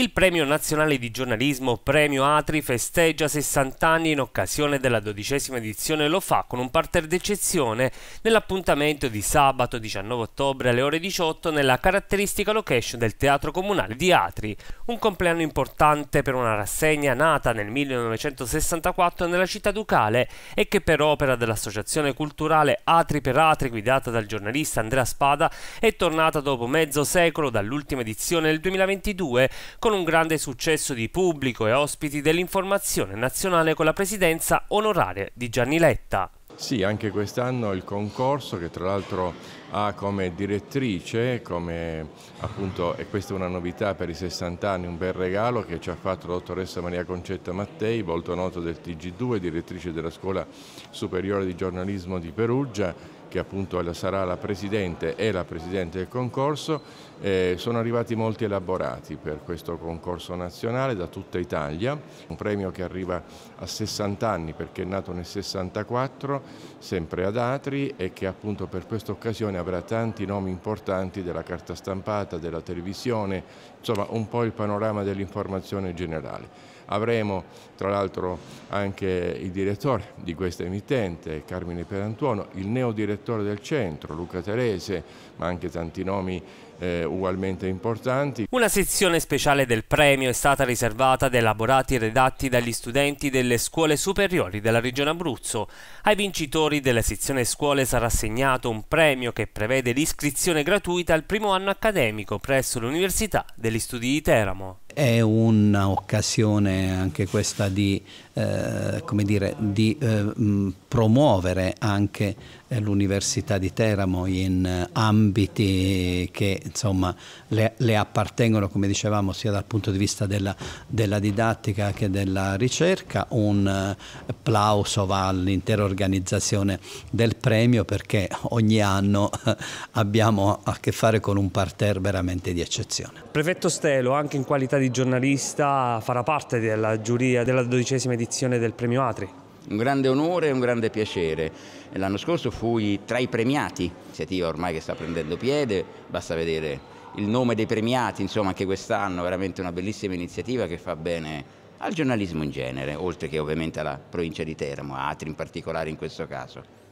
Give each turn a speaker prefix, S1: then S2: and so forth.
S1: Il Premio Nazionale di Giornalismo Premio Atri festeggia 60 anni in occasione della dodicesima edizione e lo fa con un parterre d'eccezione nell'appuntamento di sabato 19 ottobre alle ore 18 nella caratteristica location del Teatro Comunale di Atri, un compleanno importante per una rassegna nata nel 1964 nella città ducale e che per opera dell'associazione culturale Atri per Atri guidata dal giornalista Andrea Spada è tornata dopo mezzo secolo dall'ultima edizione del 2022 con con un grande successo di pubblico e ospiti dell'informazione nazionale con la presidenza
S2: onoraria di Gianni Letta. Sì, anche quest'anno il concorso che tra l'altro ha come direttrice, come appunto, e questa è una novità per i 60 anni, un bel regalo che ci ha fatto la dottoressa Maria Concetta Mattei, volto noto del TG2, direttrice della Scuola Superiore di Giornalismo di Perugia, che appunto sarà la Presidente e la Presidente del concorso, eh, sono arrivati molti elaborati per questo concorso nazionale da tutta Italia, un premio che arriva a 60 anni perché è nato nel 64, sempre ad Atri e che appunto per questa occasione avrà tanti nomi importanti della carta stampata, della televisione, insomma un po' il panorama dell'informazione generale. Avremo tra l'altro anche il direttore di questa emittente, Carmine Perantuono, il neodirettore direttore del centro, Luca Terese, ma anche tanti nomi eh, ugualmente importanti. Una sezione speciale
S1: del premio è stata riservata ad elaborati e redatti dagli studenti delle scuole superiori della Regione Abruzzo. Ai vincitori della sezione scuole sarà assegnato un premio che prevede l'iscrizione gratuita al primo anno accademico presso l'Università degli Studi di Teramo.
S3: È un'occasione anche questa di, eh, dire, di eh, promuovere anche eh, l'Università di Teramo in ambiti che insomma, le, le, appartengono, come dicevamo, sia dal punto di vista della, della didattica che della ricerca. Un applauso eh, va all'intera organizzazione del premio perché ogni anno abbiamo a che fare con un parterre veramente di eccezione.
S1: Prefetto Stelo, anche in qualità di di giornalista farà parte della giuria della dodicesima edizione del premio Atri.
S3: Un grande onore e un grande piacere. L'anno scorso fui tra i premiati, iniziativa ormai che sta prendendo piede, basta vedere il nome dei premiati, insomma anche quest'anno veramente una bellissima iniziativa che fa bene al giornalismo in genere, oltre che ovviamente alla provincia di Teramo, Atri in particolare in questo caso.